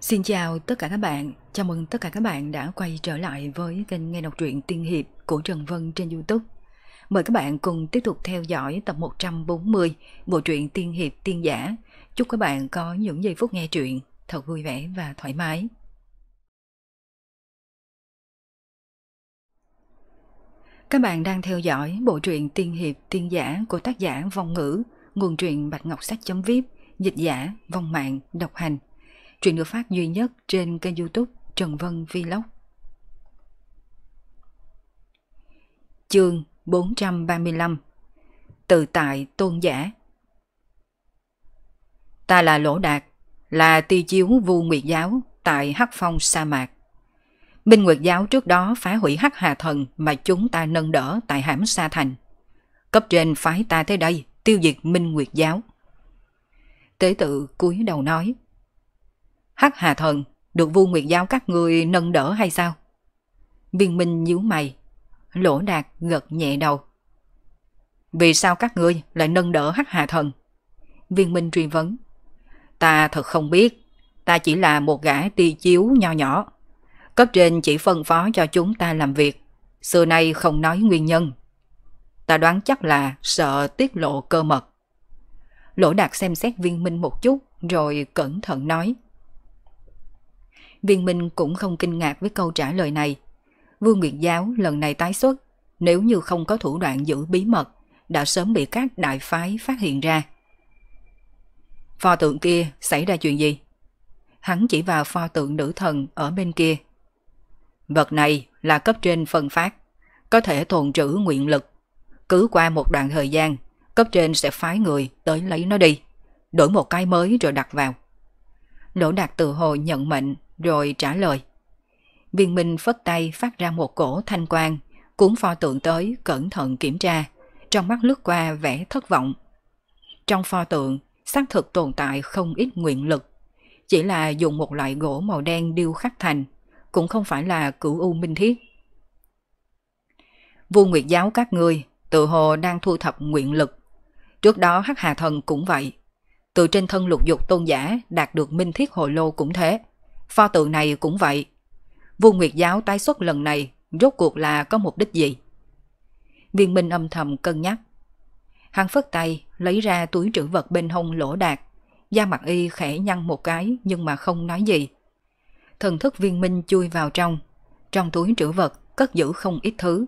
Xin chào tất cả các bạn, chào mừng tất cả các bạn đã quay trở lại với kênh Nghe Đọc truyện Tiên Hiệp của Trần Vân trên Youtube. Mời các bạn cùng tiếp tục theo dõi tập 140 bộ truyện Tiên Hiệp Tiên Giả. Chúc các bạn có những giây phút nghe truyện thật vui vẻ và thoải mái. Các bạn đang theo dõi bộ truyện Tiên Hiệp Tiên Giả của tác giả Vong Ngữ, nguồn truyện Bạch Ngọc Sách.vip, chấm dịch giả, vong mạng, độc hành – truyện được phát duy nhất trên kênh youtube Trần Vân Vlog. Chương 435 Tự tại tôn giả Ta là Lỗ Đạt, là ti chiếu vu nguyệt giáo tại Hắc Phong sa mạc. Minh Nguyệt giáo trước đó phá hủy Hắc Hà Thần mà chúng ta nâng đỡ tại hãm Sa Thành. Cấp trên phái ta tới đây tiêu diệt Minh Nguyệt giáo. Tế tự cúi đầu nói Hắc Hà Thần được Vu Nguyệt Giáo các ngươi nâng đỡ hay sao? Viên Minh nhíu mày, Lỗ Đạt gật nhẹ đầu. Vì sao các ngươi lại nâng đỡ Hắc Hà Thần? Viên Minh truy vấn. Ta thật không biết, ta chỉ là một gã ti chiếu nho nhỏ. Cấp trên chỉ phân phó cho chúng ta làm việc, xưa nay không nói nguyên nhân. Ta đoán chắc là sợ tiết lộ cơ mật. Lỗ Đạt xem xét viên minh một chút rồi cẩn thận nói. Viên Minh cũng không kinh ngạc với câu trả lời này. Vương Nguyệt Giáo lần này tái xuất, nếu như không có thủ đoạn giữ bí mật, đã sớm bị các đại phái phát hiện ra. Pho tượng kia xảy ra chuyện gì? Hắn chỉ vào pho tượng nữ thần ở bên kia. Vật này là cấp trên phân phát, có thể tồn trữ nguyện lực. Cứ qua một đoạn thời gian, cấp trên sẽ phái người tới lấy nó đi, đổi một cái mới rồi đặt vào. Lỗ Đạt tự hồ nhận mệnh rồi trả lời. Viên Minh phất tay phát ra một cổ thanh quang, cuốn pho tượng tới cẩn thận kiểm tra, trong mắt lướt qua vẻ thất vọng. Trong pho tượng, xác thực tồn tại không ít nguyện lực, chỉ là dùng một loại gỗ màu đen điêu khắc thành, cũng không phải là cửu u minh thiết. Vua Nguyệt giáo các ngươi tự hồ đang thu thập nguyện lực. Trước đó Hắc Hà Thần cũng vậy. Từ trên thân lục dục tôn giả đạt được minh thiết hồ lô cũng thế. Pho tượng này cũng vậy. Vua Nguyệt Giáo tái xuất lần này rốt cuộc là có mục đích gì? Viên Minh âm thầm cân nhắc. Hắn phất tay, lấy ra túi trữ vật bên hông lỗ đạt. Da mặt y khẽ nhăn một cái nhưng mà không nói gì. Thần thức viên minh chui vào trong. Trong túi trữ vật cất giữ không ít thứ.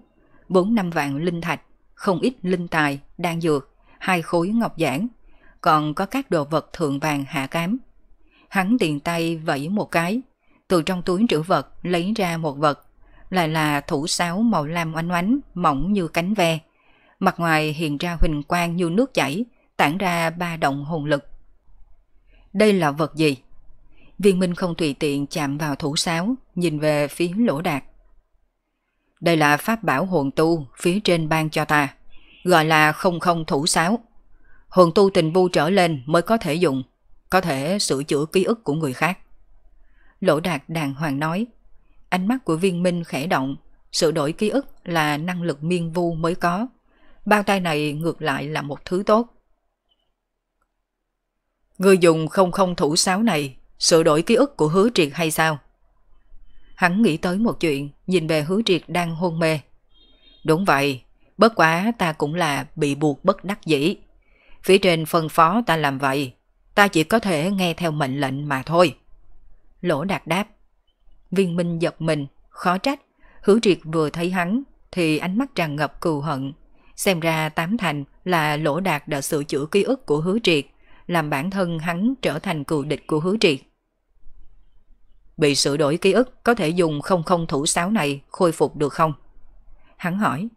bốn năm vạn linh thạch, không ít linh tài, đan dược, hai khối ngọc giản. Còn có các đồ vật thượng vàng hạ cám. Hắn tiện tay vẫy một cái, từ trong túi trữ vật lấy ra một vật, lại là thủ sáo màu lam oanh oánh, mỏng như cánh ve. Mặt ngoài hiện ra huỳnh quang như nước chảy, tản ra ba động hồn lực. Đây là vật gì? Viên Minh không tùy tiện chạm vào thủ sáo, nhìn về phía lỗ đạt. Đây là pháp bảo hồn tu phía trên ban cho ta, gọi là không không thủ sáo. Hồn tu tình vu trở lên mới có thể dùng, có thể sửa chữa ký ức của người khác. Lỗ Đạt đàng hoàng nói, ánh mắt của viên minh khẽ động, sửa đổi ký ức là năng lực miên vu mới có. Bao tay này ngược lại là một thứ tốt. Người dùng không không thủ sáo này sửa đổi ký ức của hứa triệt hay sao? Hắn nghĩ tới một chuyện, nhìn về hứa triệt đang hôn mê. Đúng vậy, bất quá ta cũng là bị buộc bất đắc dĩ. Phía trên phân phó ta làm vậy, ta chỉ có thể nghe theo mệnh lệnh mà thôi. Lỗ đạt đáp. Viên Minh giật mình, khó trách. Hứa triệt vừa thấy hắn, thì ánh mắt tràn ngập cừu hận. Xem ra tám thành là lỗ đạt đã sửa chữa ký ức của hứa triệt, làm bản thân hắn trở thành cừu địch của hứa triệt. Bị sửa đổi ký ức có thể dùng không không thủ sáo này khôi phục được không? Hắn hỏi.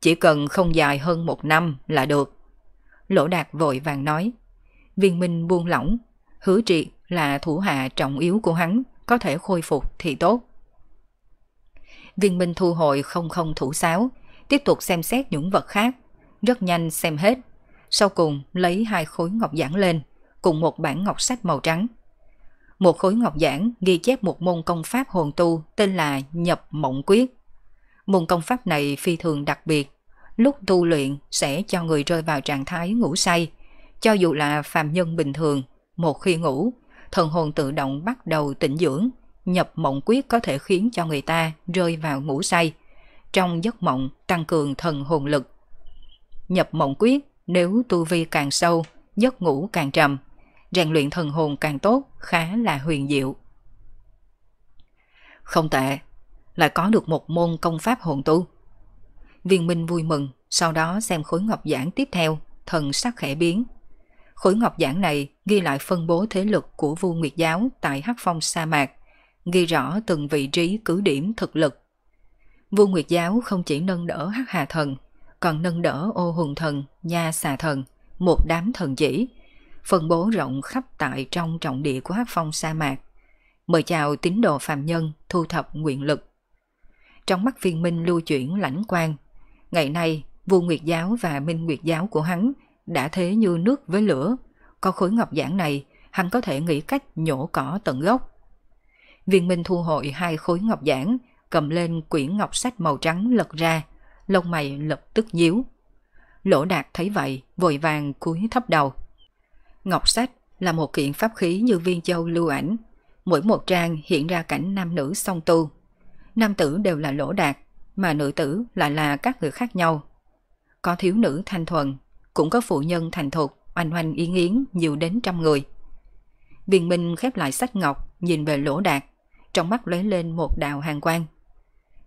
Chỉ cần không dài hơn một năm là được. Lỗ đạt vội vàng nói viên minh buông lỏng. Hứa triệt là thủ hạ trọng yếu của hắn, có thể khôi phục thì tốt. Viên minh thu hồi không không thủ sáo, tiếp tục xem xét những vật khác. Rất nhanh xem hết. Sau cùng lấy hai khối ngọc giản lên, cùng một bản ngọc sách màu trắng. Một khối ngọc giản ghi chép một môn công pháp hồn tu tên là Nhập Mộng Quyết. Môn công pháp này phi thường đặc biệt, lúc tu luyện sẽ cho người rơi vào trạng thái ngủ say, cho dù là phàm nhân bình thường, một khi ngủ, thần hồn tự động bắt đầu tỉnh dưỡng, nhập mộng quyết có thể khiến cho người ta rơi vào ngủ say. Trong giấc mộng tăng cường thần hồn lực. Nhập mộng quyết nếu tu vi càng sâu, giấc ngủ càng trầm, rèn luyện thần hồn càng tốt, khá là huyền diệu. Không tệ, lại có được một môn công pháp hồn tu. Viên Minh vui mừng, sau đó xem khối ngọc giảng tiếp theo, thần sắc khẽ biến, Khối ngọc giảng này ghi lại phân bố thế lực của vua Nguyệt giáo tại Hắc Phong sa mạc, ghi rõ từng vị trí cứ điểm thực lực. Vua Nguyệt giáo không chỉ nâng đỡ Hắc Hà thần, còn nâng đỡ Ô Hùng thần, Nha Xà thần, một đám thần chỉ, phân bố rộng khắp tại trong trọng địa của Hắc Phong sa mạc. Mời chào tín đồ phàm nhân thu thập nguyện lực. Trong mắt viên minh lưu chuyển lãnh quan, ngày nay vua Nguyệt giáo và Minh Nguyệt giáo của hắn đã thế như nước với lửa, có khối ngọc giản này, hắn có thể nghĩ cách nhổ cỏ tận gốc. Viên Minh thu hồi hai khối ngọc giản, cầm lên quyển ngọc sách màu trắng lật ra, lông mày lập tức nhíu. Lỗ Đạt thấy vậy, vội vàng cúi thấp đầu. Ngọc sách là một kiện pháp khí như viên châu lưu ảnh. Mỗi một trang hiện ra cảnh nam nữ song tu. Nam tử đều là Lỗ Đạt, mà nữ tử lại là các người khác nhau. Có thiếu nữ thanh thuần, cũng có phụ nhân thành thục, oanh oanh yến yến nhiều đến trăm người. Viên Minh khép lại sách ngọc, nhìn về lỗ đạt, trong mắt lấy lên một đạo hàng quang.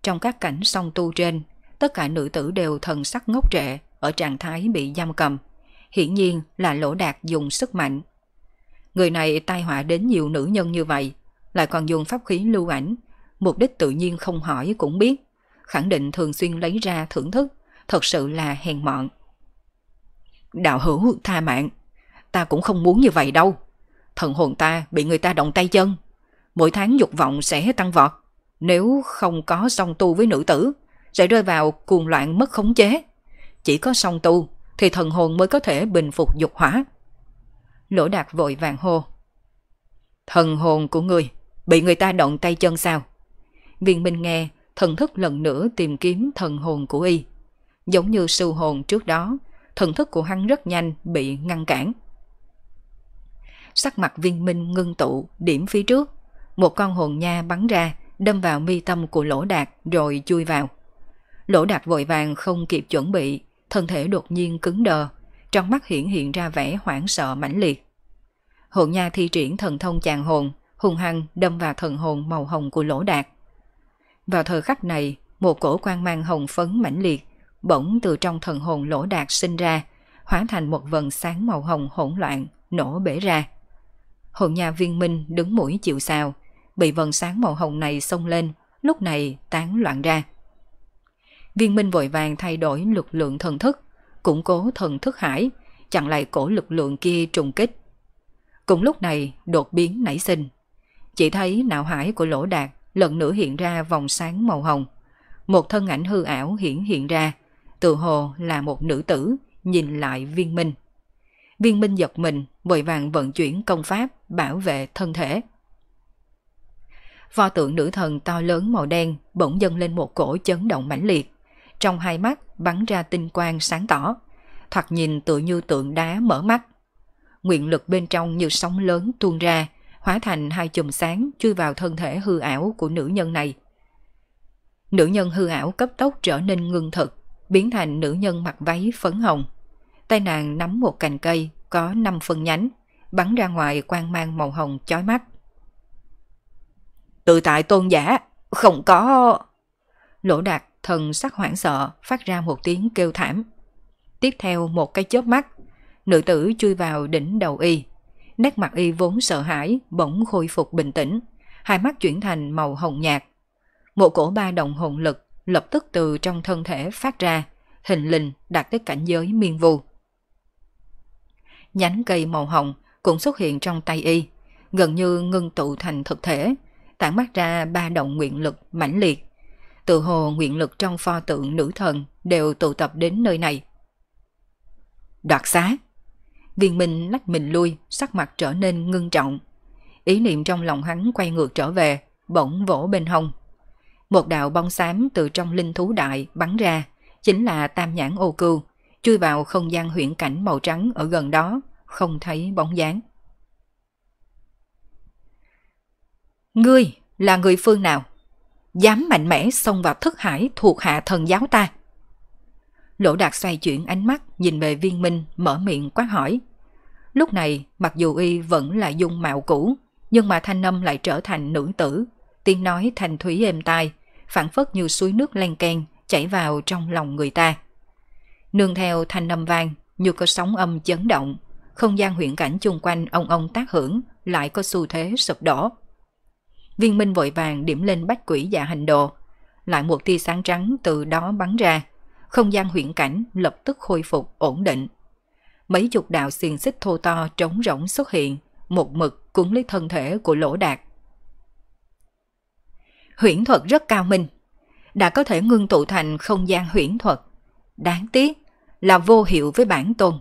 Trong các cảnh song tu trên, tất cả nữ tử đều thần sắc ngốc trệ, ở trạng thái bị giam cầm. Hiển nhiên là lỗ đạt dùng sức mạnh. Người này tai họa đến nhiều nữ nhân như vậy, lại còn dùng pháp khí lưu ảnh, mục đích tự nhiên không hỏi cũng biết, khẳng định thường xuyên lấy ra thưởng thức, thật sự là hèn mọn. Đạo hữu tha mạng, ta cũng không muốn như vậy đâu. Thần hồn ta bị người ta động tay chân, mỗi tháng dục vọng sẽ tăng vọt. Nếu không có song tu với nữ tử, sẽ rơi vào cuồng loạn mất khống chế. Chỉ có song tu thì thần hồn mới có thể bình phục dục hỏa. Lỗ đạt vội vàng hô. Thần hồn của người bị người ta động tay chân sao? Viên Minh nghe, thần thức lần nữa tìm kiếm thần hồn của y. Giống như sư hồn trước đó, thần thức của hắn rất nhanh bị ngăn cản. Sắc mặt viên minh ngưng tụ, điểm phía trước. Một con hồn nha bắn ra, đâm vào mi tâm của lỗ đạt rồi chui vào. Lỗ đạt vội vàng không kịp chuẩn bị, thân thể đột nhiên cứng đờ, trong mắt hiện hiện ra vẻ hoảng sợ mãnh liệt. Hồn nha thi triển thần thông chàng hồn, hùng hăng đâm vào thần hồn màu hồng của lỗ đạt. Vào thời khắc này, một cổ quan mang hồng phấn mãnh liệt bỗng từ trong thần hồn lỗ đạt sinh ra, hóa thành một vần sáng màu hồng hỗn loạn, nổ bể ra. Hồn nhà viên minh đứng mũi chịu sao, bị vần sáng màu hồng này xông lên, lúc này tán loạn ra. Viên minh vội vàng thay đổi lực lượng thần thức, củng cố thần thức hải, chặn lại cổ lực lượng kia trùng kích. Cùng lúc này, đột biến nảy sinh. Chỉ thấy não hải của lỗ đạt lần nữa hiện ra vòng sáng màu hồng. Một thân ảnh hư ảo hiển hiện ra, tự hồ là một nữ tử, nhìn lại viên minh. Viên minh giật mình, vội vàng vận chuyển công pháp, bảo vệ thân thể. Pho tượng nữ thần to lớn màu đen bỗng dâng lên một cổ chấn động mãnh liệt. Trong hai mắt bắn ra tinh quang sáng tỏ, thoạt nhìn tự như tượng đá mở mắt. Nguyện lực bên trong như sóng lớn tuôn ra, hóa thành hai chùm sáng chui vào thân thể hư ảo của nữ nhân này. Nữ nhân hư ảo cấp tốc trở nên ngưng thực, biến thành nữ nhân mặc váy phấn hồng. Tay nàng nắm một cành cây có 5 phân nhánh, bắn ra ngoài quang mang màu hồng chói mắt. Tự tại tôn giả, không có... Lỗ đạt thần sắc hoảng sợ phát ra một tiếng kêu thảm. Tiếp theo một cái chớp mắt, nữ tử chui vào đỉnh đầu y. Nét mặt y vốn sợ hãi, bỗng khôi phục bình tĩnh, hai mắt chuyển thành màu hồng nhạt. Một cổ ba đồng hồn lực lập tức từ trong thân thể phát ra, hình linh đạt tới cảnh giới miên vu. Nhánh cây màu hồng cũng xuất hiện trong tay y, gần như ngưng tụ thành thực thể, tản mắt ra ba động nguyện lực mãnh liệt. Tự hồ nguyện lực trong pho tượng nữ thần đều tụ tập đến nơi này. Đoạt xá Viên Minh lách mình lui, sắc mặt trở nên ngưng trọng. Ý niệm trong lòng hắn quay ngược trở về, bỗng vỗ bên hông, một đạo bóng xám từ trong linh thú đại bắn ra, chính là tam nhãn ô cừu, chui vào không gian huyễn cảnh màu trắng ở gần đó, không thấy bóng dáng. Ngươi là người phương nào? Dám mạnh mẽ xông vào thức hải thuộc hạ thần giáo ta. Lỗ Đạt xoay chuyển ánh mắt nhìn về viên minh mở miệng quát hỏi. Lúc này mặc dù y vẫn là dung mạo cũ nhưng mà thanh âm lại trở thành nữ tử tiếng nói thành thủy êm tai, phản phất như suối nước len keng chảy vào trong lòng người ta. Nương theo thanh âm vang, như có sóng âm chấn động, không gian huyện cảnh chung quanh ông ông tác hưởng lại có xu thế sụp đổ. Viên Minh vội vàng điểm lên bách quỷ dạ hành đồ, lại một tia sáng trắng từ đó bắn ra, không gian huyện cảnh lập tức khôi phục ổn định. Mấy chục đạo xiềng xích thô to trống rỗng xuất hiện, một mực cuốn lấy thân thể của lỗ đạt huyễn thuật rất cao minh, đã có thể ngưng tụ thành không gian huyễn thuật. Đáng tiếc là vô hiệu với bản tôn.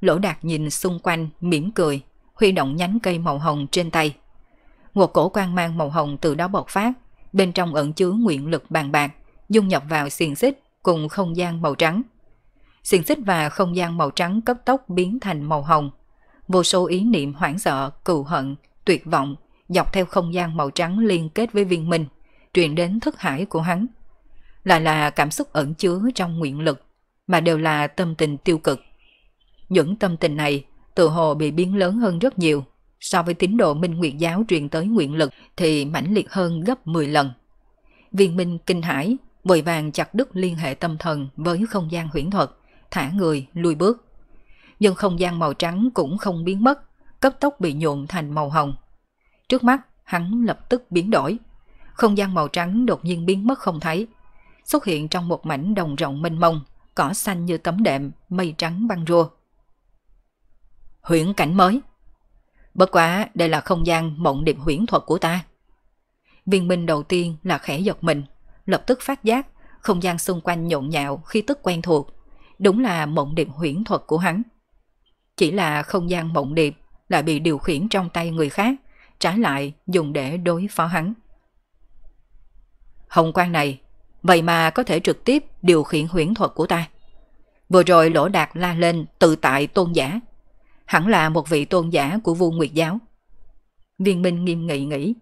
Lỗ đạt nhìn xung quanh mỉm cười, huy động nhánh cây màu hồng trên tay. Một cổ quan mang màu hồng từ đó bộc phát, bên trong ẩn chứa nguyện lực bàn bạc, dung nhập vào xiềng xích cùng không gian màu trắng. Xiềng xích và không gian màu trắng cấp tốc biến thành màu hồng. Vô số ý niệm hoảng sợ, cừu hận, tuyệt vọng, dọc theo không gian màu trắng liên kết với viên minh, truyền đến thức hải của hắn. Lại là cảm xúc ẩn chứa trong nguyện lực, mà đều là tâm tình tiêu cực. Những tâm tình này tự hồ bị biến lớn hơn rất nhiều so với tín đồ minh nguyện giáo truyền tới nguyện lực thì mãnh liệt hơn gấp 10 lần. Viên minh kinh hãi, vội vàng chặt đứt liên hệ tâm thần với không gian huyễn thuật, thả người lùi bước. Nhưng không gian màu trắng cũng không biến mất, cấp tốc bị nhuộn thành màu hồng. Trước mắt, hắn lập tức biến đổi. Không gian màu trắng đột nhiên biến mất không thấy. Xuất hiện trong một mảnh đồng rộng mênh mông, cỏ xanh như tấm đệm, mây trắng băng rua. Huyễn cảnh mới Bất quá đây là không gian mộng điệp huyễn thuật của ta. Viên minh đầu tiên là khẽ giật mình, lập tức phát giác, không gian xung quanh nhộn nhạo khi tức quen thuộc. Đúng là mộng điệp huyễn thuật của hắn. Chỉ là không gian mộng điệp lại bị điều khiển trong tay người khác, trái lại dùng để đối phó hắn. Hồng quang này, vậy mà có thể trực tiếp điều khiển huyễn thuật của ta. Vừa rồi lỗ đạt la lên tự tại tôn giả. Hẳn là một vị tôn giả của vua Nguyệt Giáo. Viên Minh nghiêm nghị nghĩ.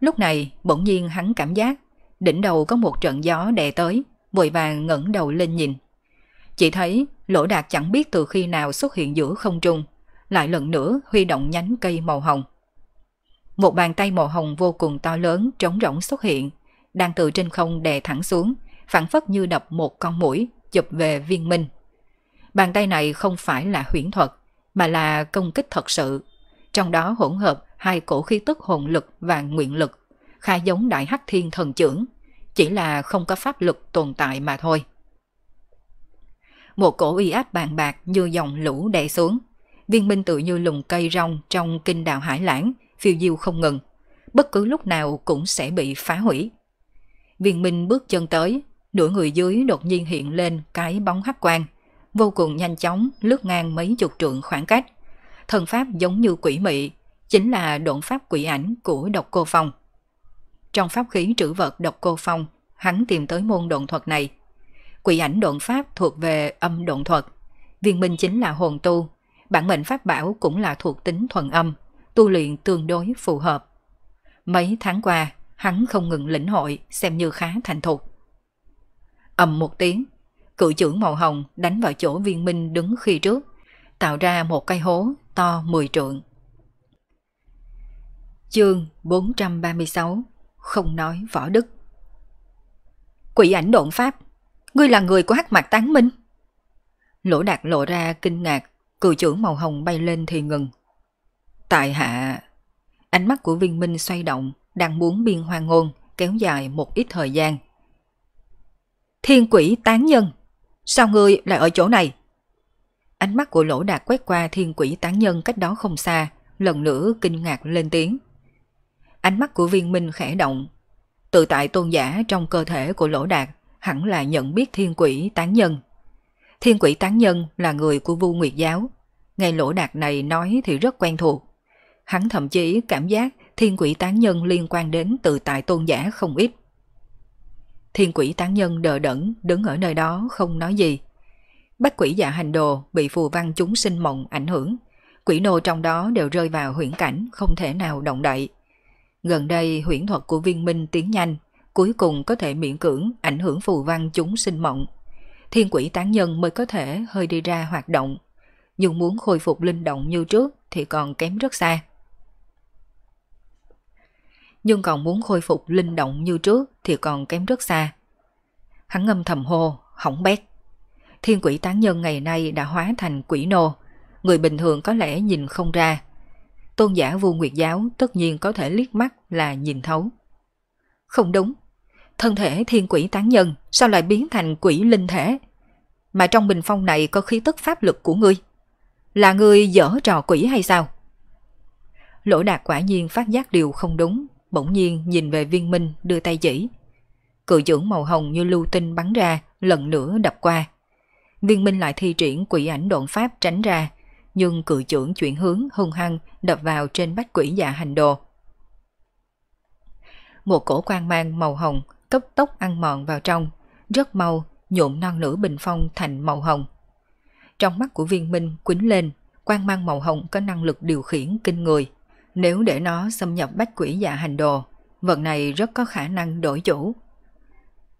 Lúc này bỗng nhiên hắn cảm giác đỉnh đầu có một trận gió đè tới, vội vàng ngẩng đầu lên nhìn. Chỉ thấy lỗ đạt chẳng biết từ khi nào xuất hiện giữa không trung, lại lần nữa huy động nhánh cây màu hồng một bàn tay màu hồng vô cùng to lớn trống rỗng xuất hiện, đang từ trên không đè thẳng xuống, phản phất như đập một con mũi chụp về viên minh. Bàn tay này không phải là huyễn thuật, mà là công kích thật sự. Trong đó hỗn hợp hai cổ khí tức hồn lực và nguyện lực, khá giống đại hắc thiên thần trưởng, chỉ là không có pháp lực tồn tại mà thôi. Một cổ uy áp bàn bạc như dòng lũ đè xuống, viên minh tự như lùng cây rong trong kinh đào hải lãng, phiêu diêu không ngừng, bất cứ lúc nào cũng sẽ bị phá hủy. Viên Minh bước chân tới, nửa người dưới đột nhiên hiện lên cái bóng hắc quang, vô cùng nhanh chóng lướt ngang mấy chục trượng khoảng cách. Thần pháp giống như quỷ mị, chính là độn pháp quỷ ảnh của độc cô phong. Trong pháp khí trữ vật độc cô phong, hắn tìm tới môn độn thuật này. Quỷ ảnh độn pháp thuộc về âm độn thuật, viên minh chính là hồn tu, bản mệnh pháp bảo cũng là thuộc tính thuần âm, tu luyện tương đối phù hợp. Mấy tháng qua, hắn không ngừng lĩnh hội xem như khá thành thục. ầm một tiếng, cự trưởng màu hồng đánh vào chỗ viên minh đứng khi trước, tạo ra một cây hố to 10 trượng. Chương 436 Không nói võ đức Quỷ ảnh độn pháp Ngươi là người của hắc mặt tán minh Lỗ đạt lộ ra kinh ngạc Cự trưởng màu hồng bay lên thì ngừng Tại hạ... Ánh mắt của viên minh xoay động, đang muốn biên hoang ngôn, kéo dài một ít thời gian. Thiên quỷ tán nhân, sao ngươi lại ở chỗ này? Ánh mắt của lỗ đạt quét qua thiên quỷ tán nhân cách đó không xa, lần nữa kinh ngạc lên tiếng. Ánh mắt của viên minh khẽ động, tự tại tôn giả trong cơ thể của lỗ đạt hẳn là nhận biết thiên quỷ tán nhân. Thiên quỷ tán nhân là người của vu nguyệt giáo, nghe lỗ đạt này nói thì rất quen thuộc. Hắn thậm chí cảm giác thiên quỷ tán nhân liên quan đến tự tại tôn giả không ít. Thiên quỷ tán nhân đờ đẫn đứng ở nơi đó không nói gì. Bách quỷ dạ hành đồ bị phù văn chúng sinh mộng ảnh hưởng. Quỷ nô trong đó đều rơi vào huyễn cảnh không thể nào động đậy. Gần đây huyễn thuật của viên minh tiến nhanh, cuối cùng có thể miễn cưỡng ảnh hưởng phù văn chúng sinh mộng. Thiên quỷ tán nhân mới có thể hơi đi ra hoạt động, nhưng muốn khôi phục linh động như trước thì còn kém rất xa nhưng còn muốn khôi phục linh động như trước thì còn kém rất xa. Hắn ngâm thầm hô, hỏng bét. Thiên quỷ tán nhân ngày nay đã hóa thành quỷ nô, người bình thường có lẽ nhìn không ra. Tôn giả vua Nguyệt Giáo tất nhiên có thể liếc mắt là nhìn thấu. Không đúng, thân thể thiên quỷ tán nhân sao lại biến thành quỷ linh thể? Mà trong bình phong này có khí tức pháp lực của ngươi. Là ngươi dở trò quỷ hay sao? Lỗ đạt quả nhiên phát giác điều không đúng, bỗng nhiên nhìn về viên minh đưa tay chỉ. Cự dưỡng màu hồng như lưu tinh bắn ra, lần nữa đập qua. Viên minh lại thi triển quỷ ảnh độn pháp tránh ra, nhưng cự trưởng chuyển hướng hung hăng đập vào trên bách quỷ dạ hành đồ. Một cổ quan mang màu hồng cấp tốc ăn mòn vào trong, rất mau nhuộm non nữ bình phong thành màu hồng. Trong mắt của viên minh quýnh lên, quan mang màu hồng có năng lực điều khiển kinh người. Nếu để nó xâm nhập bách quỷ dạ hành đồ, vật này rất có khả năng đổi chủ.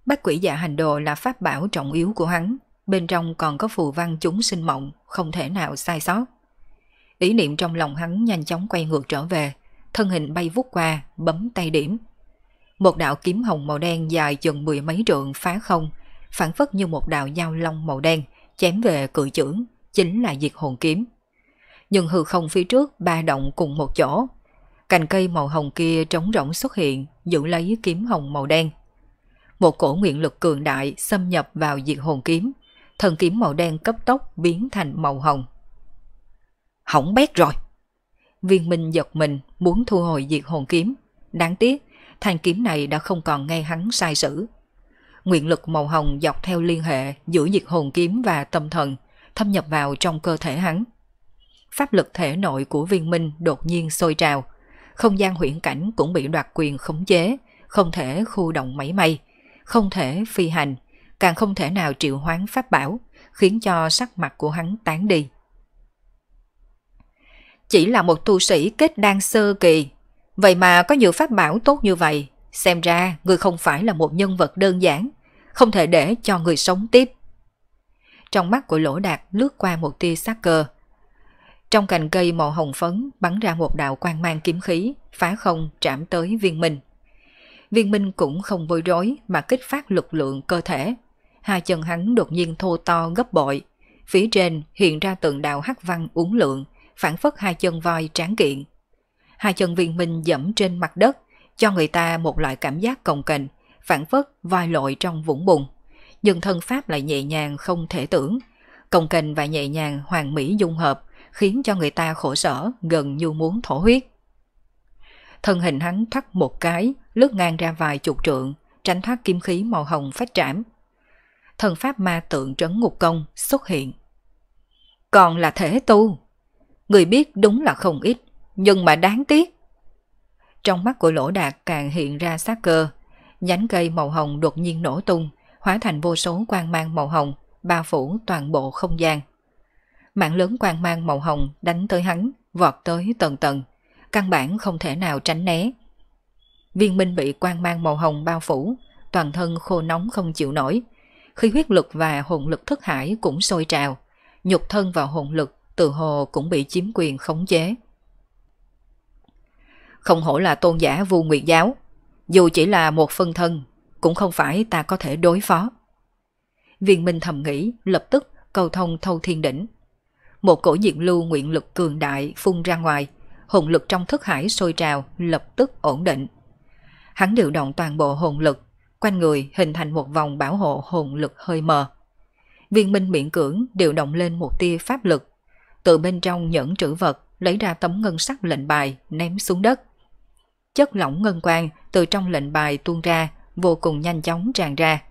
Bách quỷ dạ hành đồ là pháp bảo trọng yếu của hắn, bên trong còn có phù văn chúng sinh mộng, không thể nào sai sót. Ý niệm trong lòng hắn nhanh chóng quay ngược trở về, thân hình bay vút qua, bấm tay điểm. Một đạo kiếm hồng màu đen dài chừng mười mấy trượng phá không, phản phất như một đạo dao long màu đen, chém về cự trưởng, chính là diệt hồn kiếm nhưng hư không phía trước ba động cùng một chỗ. Cành cây màu hồng kia trống rỗng xuất hiện, giữ lấy kiếm hồng màu đen. Một cổ nguyện lực cường đại xâm nhập vào diệt hồn kiếm, thần kiếm màu đen cấp tốc biến thành màu hồng. Hỏng bét rồi! Viên Minh giật mình muốn thu hồi diệt hồn kiếm. Đáng tiếc, thanh kiếm này đã không còn nghe hắn sai sử. Nguyện lực màu hồng dọc theo liên hệ giữa diệt hồn kiếm và tâm thần, thâm nhập vào trong cơ thể hắn pháp lực thể nội của viên minh đột nhiên sôi trào. Không gian huyễn cảnh cũng bị đoạt quyền khống chế, không thể khu động máy may, không thể phi hành, càng không thể nào triệu hoán pháp bảo, khiến cho sắc mặt của hắn tán đi. Chỉ là một tu sĩ kết đan sơ kỳ, vậy mà có nhiều pháp bảo tốt như vậy, xem ra người không phải là một nhân vật đơn giản, không thể để cho người sống tiếp. Trong mắt của lỗ đạt lướt qua một tia sắc cơ, trong cành cây màu hồng phấn bắn ra một đạo quang mang kiếm khí, phá không chạm tới viên minh. Viên minh cũng không bối rối mà kích phát lực lượng cơ thể. Hai chân hắn đột nhiên thô to gấp bội. Phía trên hiện ra tượng đạo hắc văn uốn lượng, phản phất hai chân voi tráng kiện. Hai chân viên minh dẫm trên mặt đất, cho người ta một loại cảm giác cồng kềnh, phản phất voi lội trong vũng bùn. Nhưng thân pháp lại nhẹ nhàng không thể tưởng, cồng kềnh và nhẹ nhàng hoàn mỹ dung hợp, khiến cho người ta khổ sở gần như muốn thổ huyết. Thân hình hắn thắt một cái, lướt ngang ra vài chục trượng, tránh thoát kim khí màu hồng phát trảm. Thần pháp ma tượng trấn ngục công xuất hiện. Còn là thể tu. Người biết đúng là không ít, nhưng mà đáng tiếc. Trong mắt của lỗ đạt càng hiện ra sát cơ, nhánh cây màu hồng đột nhiên nổ tung, hóa thành vô số quang mang màu hồng, bao phủ toàn bộ không gian. Mạng lớn quang mang màu hồng đánh tới hắn, vọt tới tầng tầng. Căn bản không thể nào tránh né. Viên minh bị quang mang màu hồng bao phủ, toàn thân khô nóng không chịu nổi. Khi huyết lực và hồn lực thức hải cũng sôi trào, nhục thân và hồn lực từ hồ cũng bị chiếm quyền khống chế. Không hổ là tôn giả vu nguyệt giáo, dù chỉ là một phân thân, cũng không phải ta có thể đối phó. Viên Minh thầm nghĩ, lập tức cầu thông thâu thiên đỉnh, một cổ diện lưu nguyện lực cường đại phun ra ngoài, hồn lực trong thức hải sôi trào, lập tức ổn định. Hắn điều động toàn bộ hồn lực, quanh người hình thành một vòng bảo hộ hồn lực hơi mờ. Viên minh miễn cưỡng điều động lên một tia pháp lực, từ bên trong nhẫn trữ vật lấy ra tấm ngân sắc lệnh bài ném xuống đất. Chất lỏng ngân quang từ trong lệnh bài tuôn ra, vô cùng nhanh chóng tràn ra.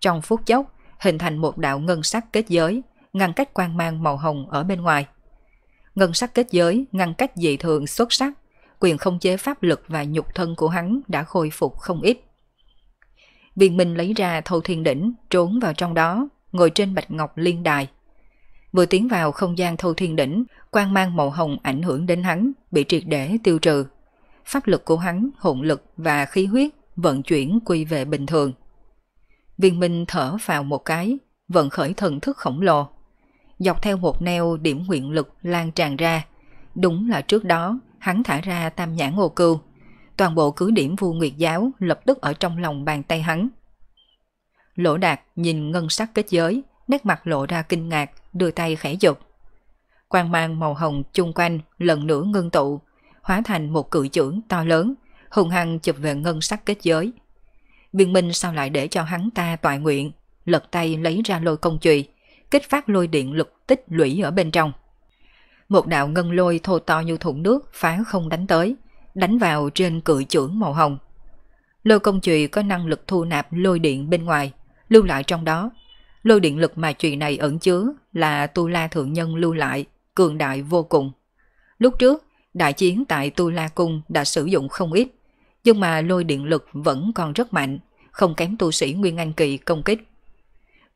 Trong phút chốc, hình thành một đạo ngân sắc kết giới ngăn cách quang mang màu hồng ở bên ngoài. Ngân sắc kết giới ngăn cách dị thường xuất sắc, quyền không chế pháp lực và nhục thân của hắn đã khôi phục không ít. Viên Minh lấy ra thâu thiên đỉnh, trốn vào trong đó, ngồi trên bạch ngọc liên đài. Vừa tiến vào không gian thâu thiên đỉnh, quang mang màu hồng ảnh hưởng đến hắn, bị triệt để tiêu trừ. Pháp lực của hắn, hồn lực và khí huyết vận chuyển quy về bình thường. Viên Minh thở vào một cái, vận khởi thần thức khổng lồ, dọc theo một neo điểm nguyện lực lan tràn ra. Đúng là trước đó, hắn thả ra tam nhãn ngô cưu. Toàn bộ cứ điểm vu nguyệt giáo lập tức ở trong lòng bàn tay hắn. Lỗ đạt nhìn ngân sắc kết giới, nét mặt lộ ra kinh ngạc, đưa tay khẽ dục. Quang mang màu hồng chung quanh lần nữa ngưng tụ, hóa thành một cự trưởng to lớn, hùng hăng chụp về ngân sắc kết giới. viên minh sao lại để cho hắn ta tọa nguyện, lật tay lấy ra lôi công chùy, kích phát lôi điện lực tích lũy ở bên trong. Một đạo ngân lôi thô to như thùng nước phá không đánh tới, đánh vào trên cự trưởng màu hồng. Lôi công chùy có năng lực thu nạp lôi điện bên ngoài, lưu lại trong đó. Lôi điện lực mà chùy này ẩn chứa là Tu La Thượng Nhân lưu lại, cường đại vô cùng. Lúc trước, đại chiến tại Tu La Cung đã sử dụng không ít, nhưng mà lôi điện lực vẫn còn rất mạnh, không kém tu sĩ Nguyên Anh Kỳ công kích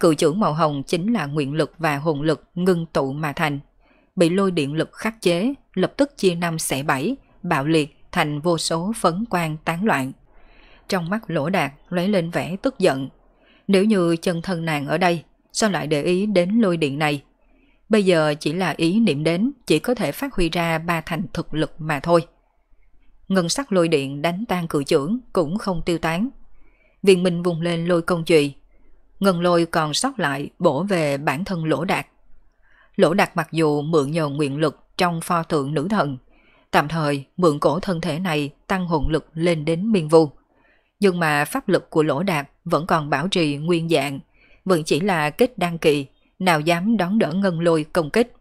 cựu trưởng màu hồng chính là nguyện lực và hồn lực ngưng tụ mà thành. Bị lôi điện lực khắc chế, lập tức chia năm xẻ bảy, bạo liệt thành vô số phấn quang tán loạn. Trong mắt lỗ đạt lấy lên vẻ tức giận. Nếu như chân thân nàng ở đây, sao lại để ý đến lôi điện này? Bây giờ chỉ là ý niệm đến, chỉ có thể phát huy ra ba thành thực lực mà thôi. Ngân sắc lôi điện đánh tan cựu trưởng cũng không tiêu tán. Viện Minh vùng lên lôi công trùy, Ngân lôi còn sót lại bổ về bản thân lỗ đạt. Lỗ đạt mặc dù mượn nhờ nguyện lực trong pho tượng nữ thần, tạm thời mượn cổ thân thể này tăng hồn lực lên đến miên vu. Nhưng mà pháp lực của lỗ đạt vẫn còn bảo trì nguyên dạng, vẫn chỉ là kết đăng kỳ, nào dám đón đỡ ngân lôi công kích.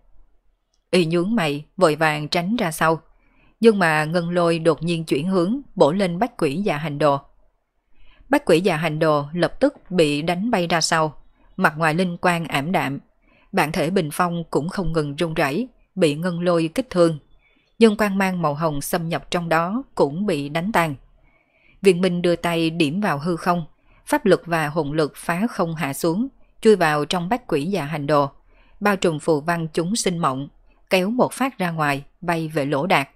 Y nhướng mày, vội vàng tránh ra sau. Nhưng mà ngân lôi đột nhiên chuyển hướng, bổ lên bách quỷ và hành đồ. Bách quỷ già hành đồ lập tức bị đánh bay ra sau, mặt ngoài linh quang ảm đạm. Bản thể bình phong cũng không ngừng run rẩy, bị ngân lôi kích thương. Nhưng quang mang màu hồng xâm nhập trong đó cũng bị đánh tan. Viện Minh đưa tay điểm vào hư không, pháp lực và hồn lực phá không hạ xuống, chui vào trong bách quỷ già hành đồ. Bao trùm phù văn chúng sinh mộng, kéo một phát ra ngoài, bay về lỗ đạt.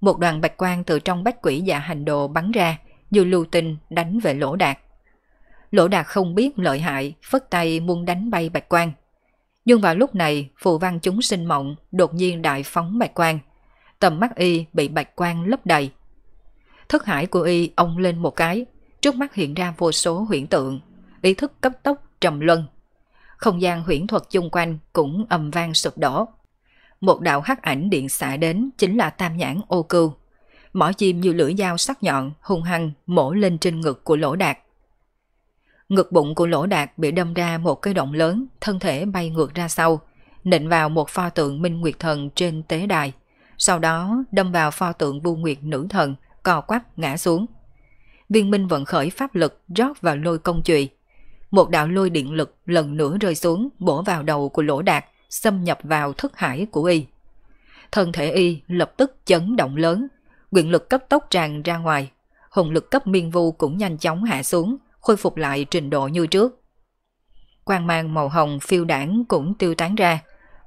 Một đoàn bạch quang từ trong bách quỷ già hành đồ bắn ra, như lưu tinh đánh về lỗ đạt. Lỗ đạt không biết lợi hại, phất tay muốn đánh bay bạch quan. Nhưng vào lúc này, phù văn chúng sinh mộng đột nhiên đại phóng bạch quan. Tầm mắt y bị bạch quan lấp đầy. Thất hải của y ông lên một cái, trước mắt hiện ra vô số huyễn tượng, ý thức cấp tốc trầm luân. Không gian huyễn thuật chung quanh cũng ầm vang sụp đổ. Một đạo hắc ảnh điện xạ đến chính là tam nhãn ô cưu mỏ chim như lưỡi dao sắc nhọn, hung hăng, mổ lên trên ngực của lỗ đạt. Ngực bụng của lỗ đạt bị đâm ra một cái động lớn, thân thể bay ngược ra sau, nịnh vào một pho tượng Minh Nguyệt Thần trên tế đài, sau đó đâm vào pho tượng Vu Nguyệt Nữ Thần, co quắp ngã xuống. Viên Minh vận khởi pháp lực rót vào lôi công chùy. Một đạo lôi điện lực lần nữa rơi xuống bổ vào đầu của lỗ đạt, xâm nhập vào thức hải của y. Thân thể y lập tức chấn động lớn, Quyền lực cấp tốc tràn ra ngoài, hồn lực cấp miên vu cũng nhanh chóng hạ xuống, khôi phục lại trình độ như trước. Quang mang màu hồng phiêu đảng cũng tiêu tán ra,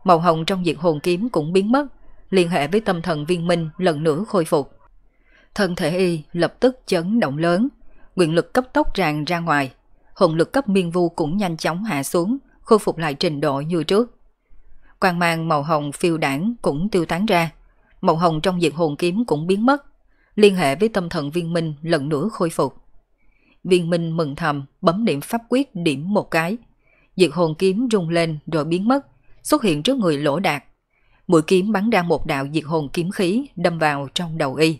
màu hồng trong diệt hồn kiếm cũng biến mất, liên hệ với tâm thần viên minh lần nữa khôi phục. Thân thể y lập tức chấn động lớn, quyền lực cấp tốc tràn ra ngoài, hồn lực cấp miên vu cũng nhanh chóng hạ xuống, khôi phục lại trình độ như trước. Quang mang màu hồng phiêu đảng cũng tiêu tán ra, Mộng hồng trong diệt hồn kiếm cũng biến mất, liên hệ với tâm thần viên minh lần nữa khôi phục. Viên minh mừng thầm, bấm niệm pháp quyết điểm một cái. Diệt hồn kiếm rung lên rồi biến mất, xuất hiện trước người lỗ đạt. Mũi kiếm bắn ra một đạo diệt hồn kiếm khí đâm vào trong đầu y.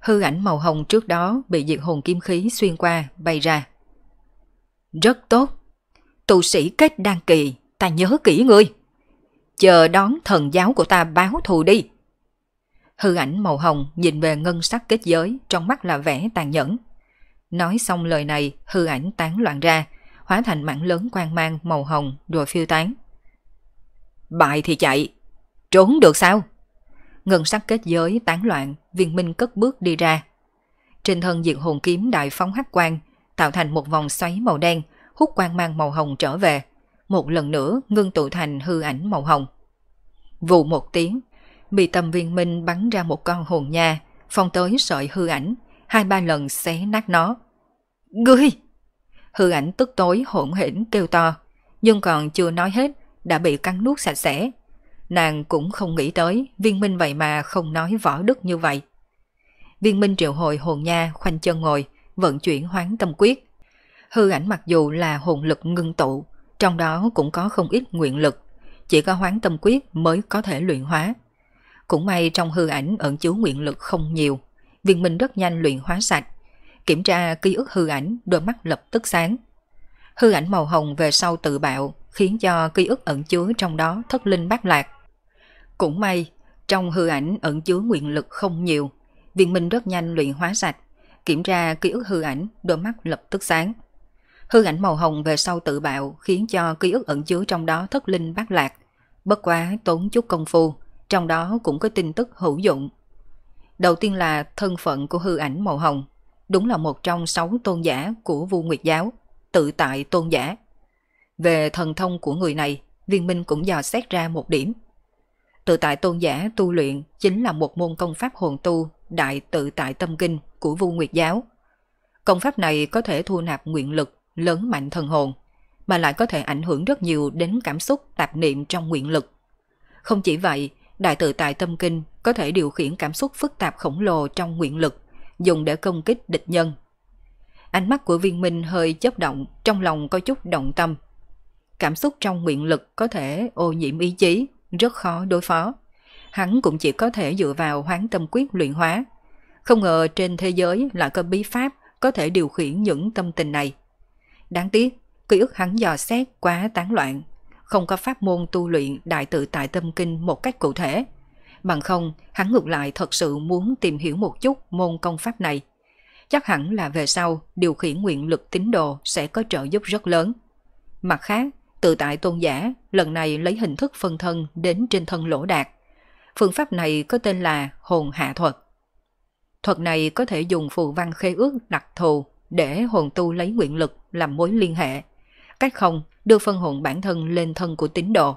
Hư ảnh màu hồng trước đó bị diệt hồn kiếm khí xuyên qua, bay ra. Rất tốt! Tu sĩ kết đan kỳ, ta nhớ kỹ ngươi. Chờ đón thần giáo của ta báo thù đi. Hư ảnh màu hồng nhìn về ngân sắc kết giới, trong mắt là vẻ tàn nhẫn. Nói xong lời này, hư ảnh tán loạn ra, hóa thành mảng lớn quang mang màu hồng rồi phiêu tán. Bại thì chạy, trốn được sao? Ngân sắc kết giới tán loạn, viên minh cất bước đi ra. Trên thân diệt hồn kiếm đại phóng hắc quang, tạo thành một vòng xoáy màu đen, hút quang mang màu hồng trở về. Một lần nữa ngưng tụ thành hư ảnh màu hồng. vụ một tiếng, bị tầm viên minh bắn ra một con hồn nha, phong tới sợi hư ảnh, hai ba lần xé nát nó. Ngươi! Hư ảnh tức tối hỗn hển kêu to, nhưng còn chưa nói hết, đã bị cắn nuốt sạch sẽ. Nàng cũng không nghĩ tới, viên minh vậy mà không nói võ đức như vậy. Viên minh triệu hồi hồn nha khoanh chân ngồi, vận chuyển hoán tâm quyết. Hư ảnh mặc dù là hồn lực ngưng tụ, trong đó cũng có không ít nguyện lực, chỉ có hoán tâm quyết mới có thể luyện hóa. Cũng may trong hư ảnh ẩn chứa nguyện lực không nhiều, viên minh rất nhanh luyện hóa sạch. Kiểm tra ký ức hư ảnh, đôi mắt lập tức sáng. Hư ảnh màu hồng về sau tự bạo, khiến cho ký ức ẩn chứa trong đó thất linh bát lạc. Cũng may, trong hư ảnh ẩn chứa nguyện lực không nhiều, viên minh rất nhanh luyện hóa sạch. Kiểm tra ký ức hư ảnh, đôi mắt lập tức sáng. Hư ảnh màu hồng về sau tự bạo khiến cho ký ức ẩn chứa trong đó thất linh bát lạc. Bất quá tốn chút công phu, trong đó cũng có tin tức hữu dụng. Đầu tiên là thân phận của hư ảnh màu hồng, đúng là một trong sáu tôn giả của vua Nguyệt Giáo, tự tại tôn giả. Về thần thông của người này, viên minh cũng dò xét ra một điểm. Tự tại tôn giả tu luyện chính là một môn công pháp hồn tu đại tự tại tâm kinh của vua Nguyệt Giáo. Công pháp này có thể thu nạp nguyện lực lớn mạnh thần hồn, mà lại có thể ảnh hưởng rất nhiều đến cảm xúc tạp niệm trong nguyện lực. Không chỉ vậy, đại tự tại tâm kinh có thể điều khiển cảm xúc phức tạp khổng lồ trong nguyện lực, dùng để công kích địch nhân. Ánh mắt của viên minh hơi chớp động, trong lòng có chút động tâm. Cảm xúc trong nguyện lực có thể ô nhiễm ý chí, rất khó đối phó. Hắn cũng chỉ có thể dựa vào hoán tâm quyết luyện hóa. Không ngờ trên thế giới lại có bí pháp có thể điều khiển những tâm tình này. Đáng tiếc, ký ức hắn dò xét quá tán loạn, không có pháp môn tu luyện đại tự tại tâm kinh một cách cụ thể. Bằng không, hắn ngược lại thật sự muốn tìm hiểu một chút môn công pháp này. Chắc hẳn là về sau, điều khiển nguyện lực tín đồ sẽ có trợ giúp rất lớn. Mặt khác, tự tại tôn giả lần này lấy hình thức phân thân đến trên thân lỗ đạt. Phương pháp này có tên là hồn hạ thuật. Thuật này có thể dùng phù văn khê ước đặc thù để hồn tu lấy nguyện lực làm mối liên hệ – cách không đưa phân hồn bản thân lên thân của tín đồ.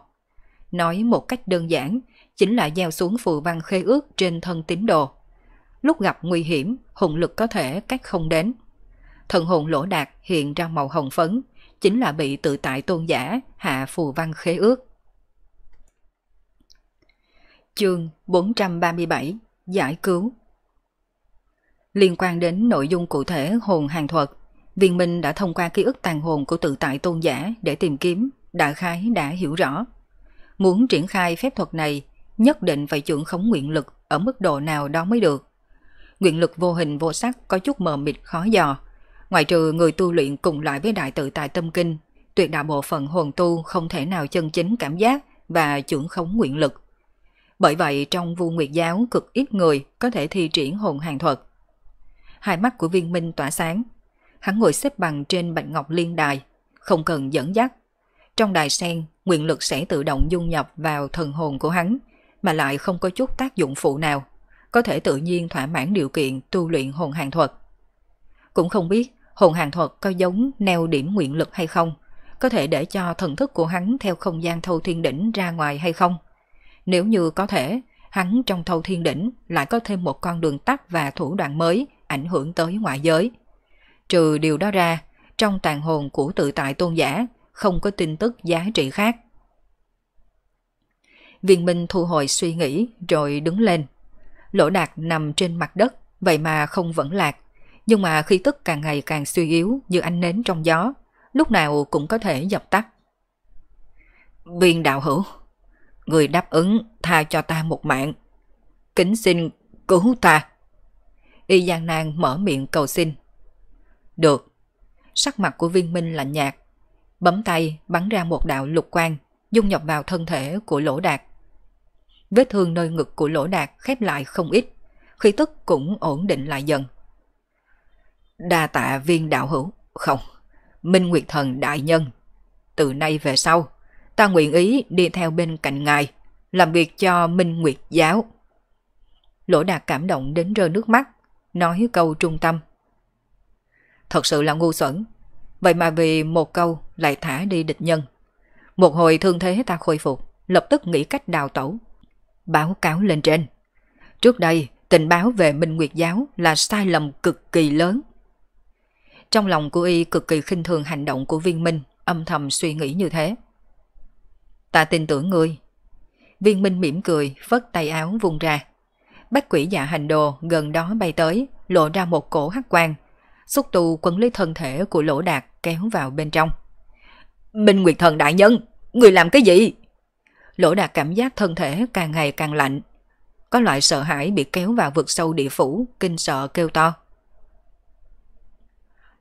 Nói một cách đơn giản, chính là giao xuống phù văn khê ước trên thân tín đồ. Lúc gặp nguy hiểm, hùng lực có thể cách không đến. Thần hồn lỗ đạt hiện ra màu hồng phấn, chính là bị tự tại tôn giả hạ phù văn khế ước. Chương 437 Giải cứu Liên quan đến nội dung cụ thể hồn hàng thuật, Viên Minh đã thông qua ký ức tàn hồn của tự tại tôn giả để tìm kiếm, đã khái đã hiểu rõ. Muốn triển khai phép thuật này, nhất định phải trưởng khống nguyện lực ở mức độ nào đó mới được. Nguyện lực vô hình vô sắc có chút mờ mịt khó dò. Ngoài trừ người tu luyện cùng loại với đại tự tại tâm kinh, tuyệt đạo bộ phận hồn tu không thể nào chân chính cảm giác và trưởng khống nguyện lực. Bởi vậy trong vu nguyệt giáo cực ít người có thể thi triển hồn hàng thuật. Hai mắt của viên minh tỏa sáng, hắn ngồi xếp bằng trên bạch ngọc liên đài, không cần dẫn dắt. Trong đài sen, nguyện lực sẽ tự động dung nhập vào thần hồn của hắn, mà lại không có chút tác dụng phụ nào, có thể tự nhiên thỏa mãn điều kiện tu luyện hồn hàng thuật. Cũng không biết hồn hàng thuật có giống neo điểm nguyện lực hay không, có thể để cho thần thức của hắn theo không gian thâu thiên đỉnh ra ngoài hay không. Nếu như có thể, hắn trong thâu thiên đỉnh lại có thêm một con đường tắt và thủ đoạn mới ảnh hưởng tới ngoại giới. Trừ điều đó ra, trong tàn hồn của tự tại tôn giả không có tin tức giá trị khác. Viên Minh thu hồi suy nghĩ rồi đứng lên. Lỗ đạt nằm trên mặt đất, vậy mà không vẫn lạc. Nhưng mà khi tức càng ngày càng suy yếu như ánh nến trong gió, lúc nào cũng có thể dập tắt. Viên đạo hữu, người đáp ứng tha cho ta một mạng. Kính xin cứu ta. Y Giang Nang mở miệng cầu xin. Được. Sắc mặt của viên minh lạnh nhạt. Bấm tay bắn ra một đạo lục quang, dung nhập vào thân thể của lỗ đạt. Vết thương nơi ngực của lỗ đạt khép lại không ít, khí tức cũng ổn định lại dần. Đa tạ viên đạo hữu, không, Minh Nguyệt Thần Đại Nhân. Từ nay về sau, ta nguyện ý đi theo bên cạnh ngài, làm việc cho Minh Nguyệt Giáo. Lỗ Đạt cảm động đến rơi nước mắt, nói câu trung tâm. Thật sự là ngu xuẩn. Vậy mà vì một câu lại thả đi địch nhân. Một hồi thương thế ta khôi phục, lập tức nghĩ cách đào tẩu. Báo cáo lên trên. Trước đây, tình báo về Minh Nguyệt Giáo là sai lầm cực kỳ lớn. Trong lòng của y cực kỳ khinh thường hành động của viên minh, âm thầm suy nghĩ như thế. Ta tin tưởng ngươi. Viên minh mỉm cười, vất tay áo vung ra. Bách quỷ dạ hành đồ gần đó bay tới, lộ ra một cổ hắc quang, xúc tù quấn lấy thân thể của lỗ đạt kéo vào bên trong. Minh Nguyệt Thần Đại Nhân, người làm cái gì? Lỗ đạt cảm giác thân thể càng ngày càng lạnh. Có loại sợ hãi bị kéo vào vực sâu địa phủ, kinh sợ kêu to.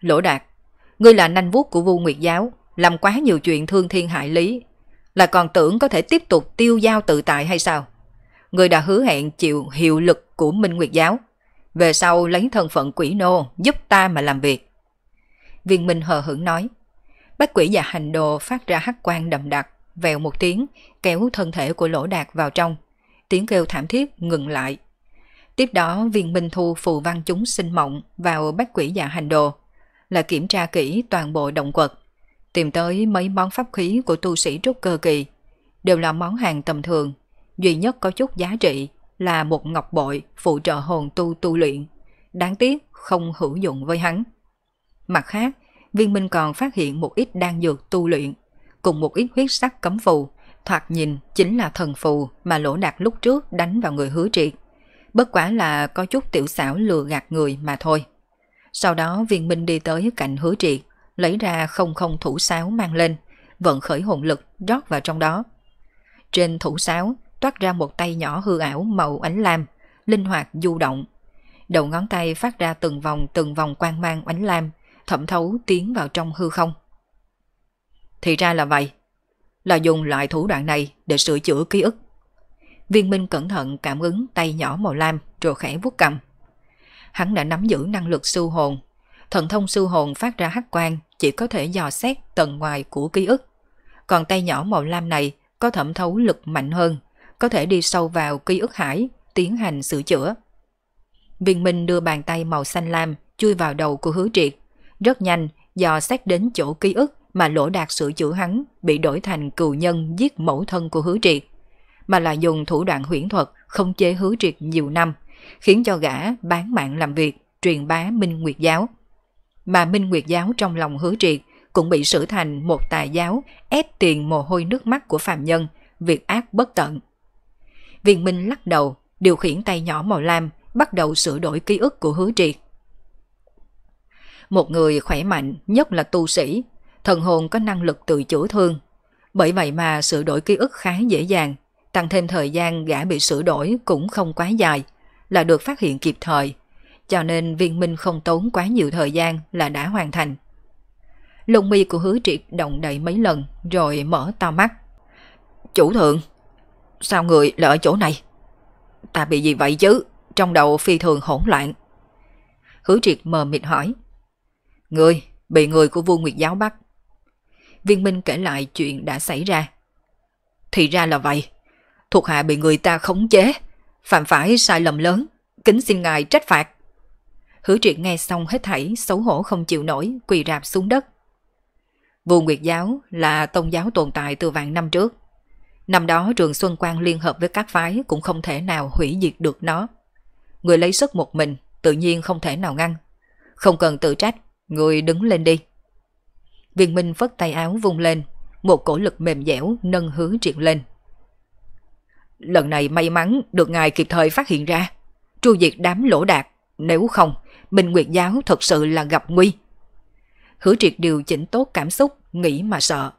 Lỗ đạt, ngươi là nanh vuốt của vu Nguyệt Giáo, làm quá nhiều chuyện thương thiên hại lý. Là còn tưởng có thể tiếp tục tiêu giao tự tại hay sao? Ngươi đã hứa hẹn chịu hiệu lực của Minh Nguyệt Giáo. Về sau lấy thân phận quỷ nô giúp ta mà làm việc. Viên Minh hờ hững nói. Bách quỷ và hành đồ phát ra hắc quang đậm đặc, vèo một tiếng, kéo thân thể của lỗ đạt vào trong. Tiếng kêu thảm thiết ngừng lại. Tiếp đó viên Minh thu phù văn chúng sinh mộng vào bách quỷ và hành đồ, là kiểm tra kỹ toàn bộ động quật, tìm tới mấy món pháp khí của tu sĩ trúc cơ kỳ. Đều là món hàng tầm thường, duy nhất có chút giá trị là một ngọc bội phụ trợ hồn tu tu luyện. Đáng tiếc không hữu dụng với hắn. Mặt khác, viên minh còn phát hiện một ít đan dược tu luyện, cùng một ít huyết sắc cấm phù, thoạt nhìn chính là thần phù mà lỗ đạt lúc trước đánh vào người hứa triệt. Bất quả là có chút tiểu xảo lừa gạt người mà thôi. Sau đó viên minh đi tới cạnh hứa triệt, lấy ra không không thủ sáo mang lên, vận khởi hồn lực rót vào trong đó. Trên thủ sáo toát ra một tay nhỏ hư ảo màu ánh lam, linh hoạt du động. Đầu ngón tay phát ra từng vòng từng vòng quang mang ánh lam, thẩm thấu tiến vào trong hư không. Thì ra là vậy, là dùng loại thủ đoạn này để sửa chữa ký ức. Viên Minh cẩn thận cảm ứng tay nhỏ màu lam rồi khẽ vuốt cầm. Hắn đã nắm giữ năng lực siêu hồn. Thần thông siêu hồn phát ra hắc quang chỉ có thể dò xét tầng ngoài của ký ức. Còn tay nhỏ màu lam này có thẩm thấu lực mạnh hơn có thể đi sâu vào ký ức hải, tiến hành sửa chữa. Viên Minh đưa bàn tay màu xanh lam chui vào đầu của hứa triệt. Rất nhanh, dò xét đến chỗ ký ức mà lỗ đạt sửa chữa hắn bị đổi thành cừu nhân giết mẫu thân của hứa triệt, mà là dùng thủ đoạn huyễn thuật không chế hứa triệt nhiều năm, khiến cho gã bán mạng làm việc, truyền bá Minh Nguyệt Giáo. Mà Minh Nguyệt Giáo trong lòng hứa triệt cũng bị sửa thành một tà giáo ép tiền mồ hôi nước mắt của phàm nhân, việc ác bất tận. Viên Minh lắc đầu, điều khiển tay nhỏ màu lam, bắt đầu sửa đổi ký ức của hứa triệt. Một người khỏe mạnh, nhất là tu sĩ, thần hồn có năng lực tự chữa thương. Bởi vậy mà sửa đổi ký ức khá dễ dàng, tăng thêm thời gian gã bị sửa đổi cũng không quá dài, là được phát hiện kịp thời. Cho nên viên minh không tốn quá nhiều thời gian là đã hoàn thành. Lông mi của hứa triệt động đậy mấy lần rồi mở to mắt. Chủ thượng, Sao người lại ở chỗ này? Ta bị gì vậy chứ? Trong đầu phi thường hỗn loạn. Hứa triệt mờ mịt hỏi. Người, bị người của vua Nguyệt Giáo bắt. Viên Minh kể lại chuyện đã xảy ra. Thì ra là vậy. Thuộc hạ bị người ta khống chế. Phạm phải sai lầm lớn. Kính xin ngài trách phạt. Hứa triệt nghe xong hết thảy, xấu hổ không chịu nổi, quỳ rạp xuống đất. Vua Nguyệt Giáo là tôn giáo tồn tại từ vạn năm trước. Năm đó trường Xuân Quang liên hợp với các phái cũng không thể nào hủy diệt được nó. Người lấy sức một mình, tự nhiên không thể nào ngăn. Không cần tự trách, người đứng lên đi. Viên Minh phất tay áo vung lên, một cổ lực mềm dẻo nâng hứa triện lên. Lần này may mắn được ngài kịp thời phát hiện ra, tru diệt đám lỗ đạt, nếu không, Minh Nguyệt Giáo thật sự là gặp nguy. Hứa triệt điều chỉnh tốt cảm xúc, nghĩ mà sợ.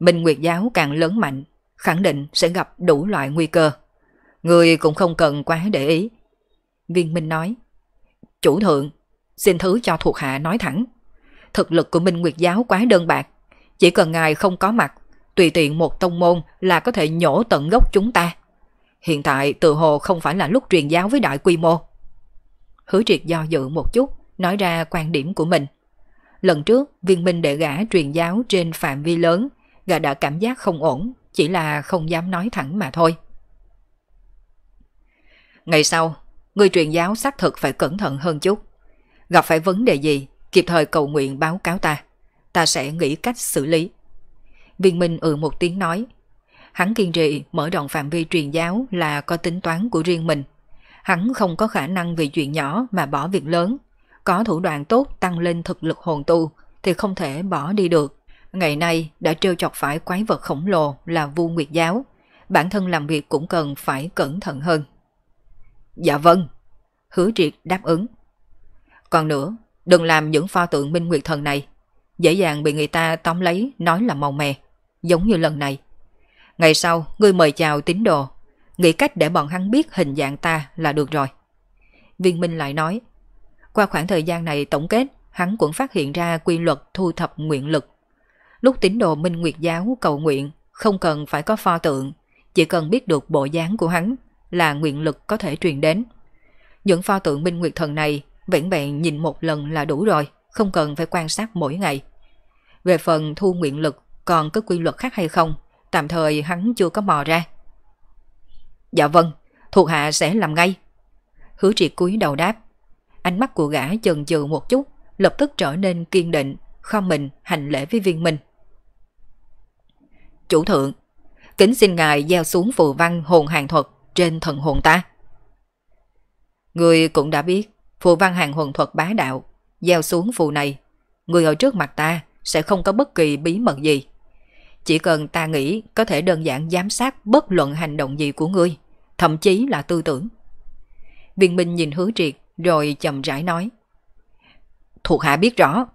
Minh Nguyệt giáo càng lớn mạnh, khẳng định sẽ gặp đủ loại nguy cơ. Người cũng không cần quá để ý. Viên Minh nói, Chủ thượng, xin thứ cho thuộc hạ nói thẳng. Thực lực của Minh Nguyệt giáo quá đơn bạc, chỉ cần ngài không có mặt, tùy tiện một tông môn là có thể nhổ tận gốc chúng ta. Hiện tại tự hồ không phải là lúc truyền giáo với đại quy mô. Hứa triệt do dự một chút, nói ra quan điểm của mình. Lần trước, viên minh để gã truyền giáo trên phạm vi lớn gã đã cảm giác không ổn, chỉ là không dám nói thẳng mà thôi. Ngày sau, người truyền giáo xác thực phải cẩn thận hơn chút. Gặp phải vấn đề gì, kịp thời cầu nguyện báo cáo ta. Ta sẽ nghĩ cách xử lý. Viên Minh ừ một tiếng nói. Hắn kiên trì mở rộng phạm vi truyền giáo là có tính toán của riêng mình. Hắn không có khả năng vì chuyện nhỏ mà bỏ việc lớn. Có thủ đoạn tốt tăng lên thực lực hồn tu thì không thể bỏ đi được. Ngày nay đã trêu chọc phải quái vật khổng lồ là vu nguyệt giáo, bản thân làm việc cũng cần phải cẩn thận hơn. Dạ vâng, hứa triệt đáp ứng. Còn nữa, đừng làm những pho tượng minh nguyệt thần này, dễ dàng bị người ta tóm lấy nói là màu mè, giống như lần này. Ngày sau, ngươi mời chào tín đồ, nghĩ cách để bọn hắn biết hình dạng ta là được rồi. Viên Minh lại nói, qua khoảng thời gian này tổng kết, hắn cũng phát hiện ra quy luật thu thập nguyện lực Lúc tín đồ Minh Nguyệt Giáo cầu nguyện, không cần phải có pho tượng, chỉ cần biết được bộ dáng của hắn là nguyện lực có thể truyền đến. Những pho tượng Minh Nguyệt Thần này vẻn vẹn nhìn một lần là đủ rồi, không cần phải quan sát mỗi ngày. Về phần thu nguyện lực còn có quy luật khác hay không, tạm thời hắn chưa có mò ra. Dạ vâng, thuộc hạ sẽ làm ngay. Hứa triệt cúi đầu đáp. Ánh mắt của gã chần chừ một chút, lập tức trở nên kiên định, không mình hành lễ với viên mình Chủ thượng, kính xin ngài gieo xuống phù văn hồn hàng thuật trên thần hồn ta. Người cũng đã biết, phù văn hàng hồn thuật bá đạo, gieo xuống phù này, người ở trước mặt ta sẽ không có bất kỳ bí mật gì. Chỉ cần ta nghĩ có thể đơn giản giám sát bất luận hành động gì của ngươi, thậm chí là tư tưởng. Viên Minh nhìn hứa triệt rồi chậm rãi nói. Thuộc hạ biết rõ,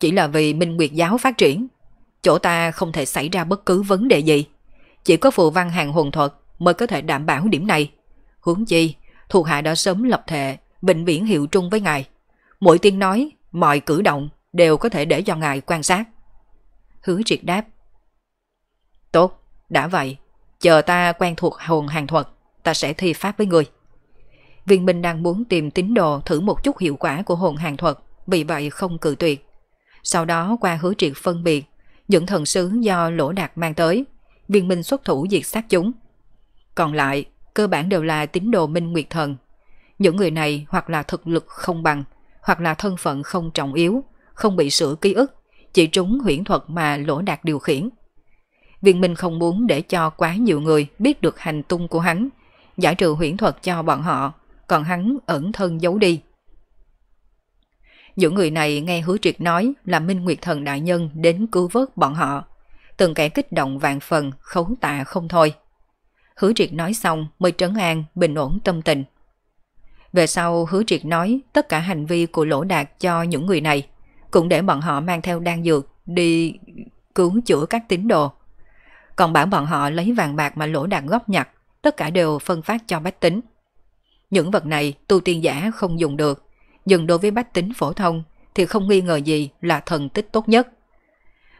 chỉ là vì Minh Nguyệt giáo phát triển Chỗ ta không thể xảy ra bất cứ vấn đề gì. Chỉ có phù văn hàng hồn thuật mới có thể đảm bảo điểm này. Hướng chi, thuộc hạ đã sớm lập thệ, bệnh viễn hiệu trung với ngài. Mỗi tiếng nói, mọi cử động đều có thể để cho ngài quan sát. Hứa triệt đáp. Tốt, đã vậy. Chờ ta quen thuộc hồn hàng thuật, ta sẽ thi pháp với người. Viên Minh đang muốn tìm tín đồ thử một chút hiệu quả của hồn hàng thuật, vì vậy không cự tuyệt. Sau đó qua hứa triệt phân biệt những thần sứ do lỗ đạt mang tới, viên minh xuất thủ diệt sát chúng. Còn lại, cơ bản đều là tín đồ minh nguyệt thần. Những người này hoặc là thực lực không bằng, hoặc là thân phận không trọng yếu, không bị sửa ký ức, chỉ trúng huyễn thuật mà lỗ đạt điều khiển. Viên minh không muốn để cho quá nhiều người biết được hành tung của hắn, giải trừ huyễn thuật cho bọn họ, còn hắn ẩn thân giấu đi. Những người này nghe hứa triệt nói là Minh Nguyệt Thần Đại Nhân đến cứu vớt bọn họ. Từng kẻ kích động vạn phần, khấu tạ không thôi. Hứa triệt nói xong mới trấn an, bình ổn tâm tình. Về sau hứa triệt nói tất cả hành vi của lỗ đạt cho những người này, cũng để bọn họ mang theo đan dược đi cứu chữa các tín đồ. Còn bản bọn họ lấy vàng bạc mà lỗ đạt góp nhặt, tất cả đều phân phát cho bách tính. Những vật này tu tiên giả không dùng được, nhưng đối với bách tính phổ thông thì không nghi ngờ gì là thần tích tốt nhất.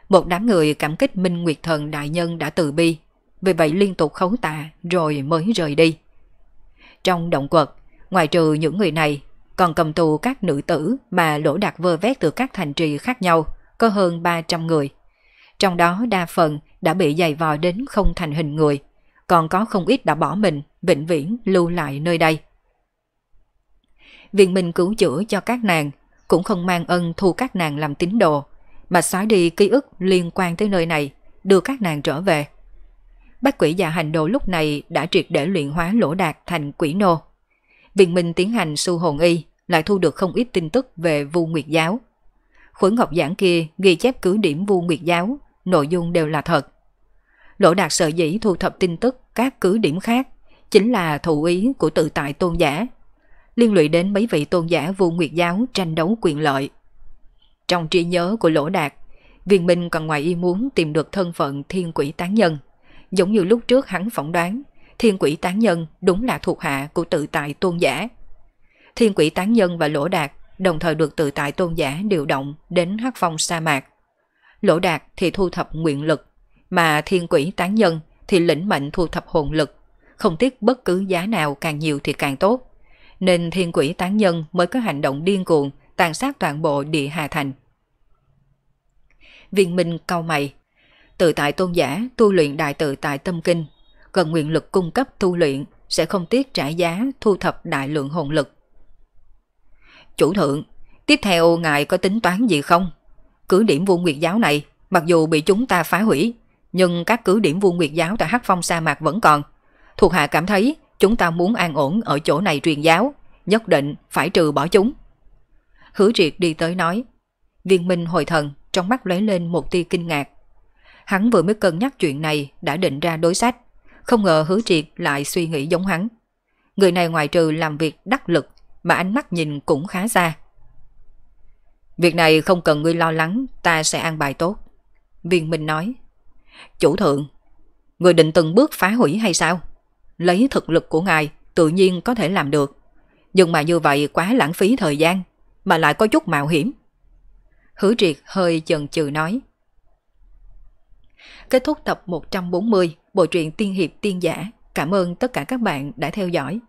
Một đám người cảm kích Minh Nguyệt Thần Đại Nhân đã từ bi, vì vậy liên tục khấu tạ rồi mới rời đi. Trong động quật, ngoài trừ những người này, còn cầm tù các nữ tử mà lỗ đạt vơ vét từ các thành trì khác nhau, có hơn 300 người. Trong đó đa phần đã bị dày vò đến không thành hình người, còn có không ít đã bỏ mình, vĩnh viễn lưu lại nơi đây viện mình cứu chữa cho các nàng cũng không mang ân thu các nàng làm tín đồ, mà xóa đi ký ức liên quan tới nơi này, đưa các nàng trở về. Bác quỷ già hành đồ lúc này đã triệt để luyện hóa lỗ đạt thành quỷ nô. Viện Minh tiến hành su hồn y lại thu được không ít tin tức về vu nguyệt giáo. Khuẩn ngọc giảng kia ghi chép cứ điểm vu nguyệt giáo, nội dung đều là thật. Lỗ đạt sở dĩ thu thập tin tức các cứ điểm khác chính là thụ ý của tự tại tôn giả liên lụy đến mấy vị tôn giả vô nguyệt giáo tranh đấu quyền lợi. Trong trí nhớ của Lỗ Đạt, Viên Minh còn ngoài ý muốn tìm được thân phận thiên quỷ tán nhân. Giống như lúc trước hắn phỏng đoán, thiên quỷ tán nhân đúng là thuộc hạ của tự tại tôn giả. Thiên quỷ tán nhân và Lỗ Đạt đồng thời được tự tại tôn giả điều động đến hắc phong sa mạc. Lỗ Đạt thì thu thập nguyện lực, mà thiên quỷ tán nhân thì lĩnh mệnh thu thập hồn lực, không tiếc bất cứ giá nào càng nhiều thì càng tốt nên thiên quỷ tán nhân mới có hành động điên cuồng tàn sát toàn bộ địa Hà Thành. Viên Minh cau mày, tự tại tôn giả tu luyện đại tự tại tâm kinh, cần nguyện lực cung cấp tu luyện sẽ không tiếc trả giá thu thập đại lượng hồn lực. Chủ thượng, tiếp theo ngài có tính toán gì không? Cứ điểm vuông nguyệt giáo này, mặc dù bị chúng ta phá hủy, nhưng các cứ điểm vuông nguyệt giáo tại Hắc Phong sa mạc vẫn còn. Thuộc hạ cảm thấy Chúng ta muốn an ổn ở chỗ này truyền giáo, nhất định phải trừ bỏ chúng. Hứa triệt đi tới nói. Viên Minh hồi thần, trong mắt lóe lên một tia kinh ngạc. Hắn vừa mới cân nhắc chuyện này đã định ra đối sách, không ngờ hứa triệt lại suy nghĩ giống hắn. Người này ngoài trừ làm việc đắc lực mà ánh mắt nhìn cũng khá xa. Việc này không cần ngươi lo lắng, ta sẽ an bài tốt. Viên Minh nói. Chủ thượng, người định từng bước phá hủy hay sao? lấy thực lực của ngài tự nhiên có thể làm được. Nhưng mà như vậy quá lãng phí thời gian, mà lại có chút mạo hiểm. Hứa triệt hơi chần chừ nói. Kết thúc tập 140 Bộ truyện Tiên Hiệp Tiên Giả. Cảm ơn tất cả các bạn đã theo dõi.